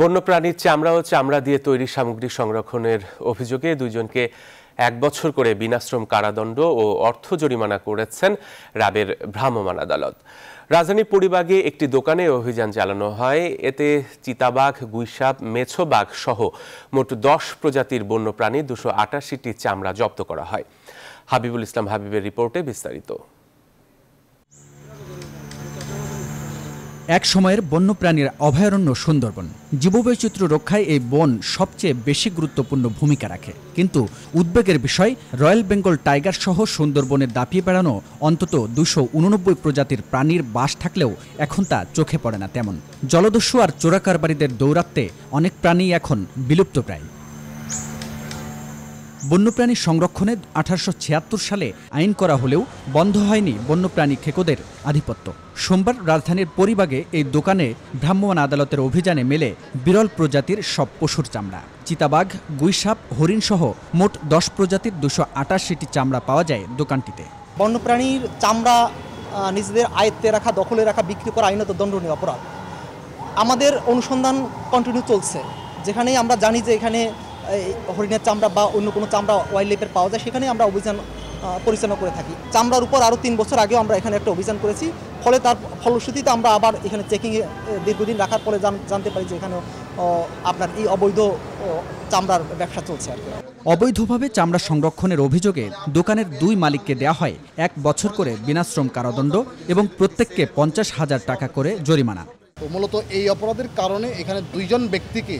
বন্যপ্রাণীর চামড়া ও চামড়া দিয়ে তৈরি সামগ্রী সংরক্ষণের অভিযোগে দুইজনকে এক বছর করে বিনাশ্রম কারাদণ্ড ও অর্থ জরিমানা করেছেন রাবের ভ্রাম্যমাণ আদালত রাজধানীর পরিবাগে একটি দোকানে অভিযান চালানো হয় এতে চিতাবাঘ গুইসাপ মেছোবাঘ সহ মোট দশ প্রজাতির বন্যপ্রাণী দুশো আটাশিটি চামড়া জব্দ করা হয় হাবিবুল ইসলাম হাবিবের রিপোর্টে বিস্তারিত এক সময়ের বন্যপ্রাণীর অভয়ারণ্য সুন্দরবন জীববৈচিত্র্য রক্ষায় এই বন সবচেয়ে বেশি গুরুত্বপূর্ণ ভূমিকা রাখে কিন্তু উদ্বেগের বিষয় রয়্যাল বেঙ্গল টাইগার সহ সুন্দরবনে দাপিয়ে বেড়ানো অন্তত দুশো উননব্বই প্রজাতির প্রাণীর বাস থাকলেও এখন তা চোখে পড়ে না তেমন জলদস্যু আর চোরাকারবারীদের দৌরাত্মে অনেক প্রাণী এখন বিলুপ্ত প্রায় বন্যপ্রাণী সংরক্ষণে আঠারোশো সালে আইন করা হলেও বন্ধ হয়নি বন্যপ্রাণী খেকোদের আধিপত্য সোমবার রাজধানীর পরিবাগে এই দোকানে ভ্রাম্যমাণ আদালতের অভিযানে মেলে বিরল প্রজাতির সব পশুর চামড়া চিতাবাঘ গুইসাপ হরিণসহ মোট দশ প্রজাতির দুশো আটাশিটি চামড়া পাওয়া যায় দোকানটিতে বন্যপ্রাণীর চামড়া নিজেদের আয়ত্তে রাখা দখলে রাখা বিক্রি করা আইনত দণ্ডনীয় অপরাধ আমাদের অনুসন্ধান কন্টিনিউ চলছে যেখানেই আমরা জানি যে এখানে হরিণের চামড়া বা অন্য কোনো চামড়া ওয়াইল্ড লাইফের পাওয়া যায় সেখানে আমরা অভিযান পরিচালনা করে থাকি চামড়ার উপর আরও তিন বছর আগেও আমরা এখানে একটা অভিযান করেছি ফলে তার ফলশ্রুতিতে আমরা আবার এখানে চেকিংয়ে দীর্ঘদিন রাখার পরে জানতে পারি যে এখানে আপনার এই অবৈধ চামড়ার ব্যবসা চলছে আর অবৈধভাবে চামড়া সংরক্ষণের অভিযোগে দোকানের দুই মালিককে দেয়া হয় এক বছর করে বিনাশ্রম কারাদণ্ড এবং প্রত্যেককে পঞ্চাশ হাজার টাকা করে জরিমানা মূলত এই অপরাধের কারণে এখানে দুইজন ব্যক্তিকে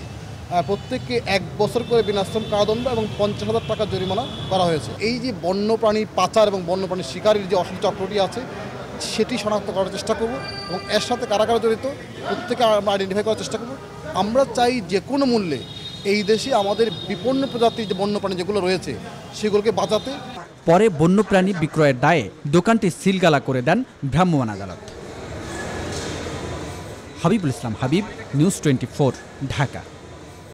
প্রত্যেককে এক বছর করে বিনাশ্রম কারাদণ্ড এবং পঞ্চাশ হাজার টাকা জরিমানা করা হয়েছে এই যে বন্যপ্রাণীর পাচার এবং বন্যপ্রাণী শিকারীর যে অসুখ চক্রটি আছে সেটি শনাক্ত করার চেষ্টা করব এবং এর সাথে কারা কারা জড়িত প্রত্যেকে আমরা আইডেন্টিফাই করার চেষ্টা করব আমরা চাই যে কোনো মূল্যে এই দেশে আমাদের বিপন্ন প্রজাতির যে বন্যপ্রাণী যেগুলো রয়েছে সেগুলোকে বাঁচাতে পরে বন্যপ্রাণী বিক্রয়ের দায়ে দোকানটি সিলগালা করে দেন ভ্রাম্যমান আদালত হাবিবুল ইসলাম হাবিব নিউজ টোয়েন্টি ঢাকা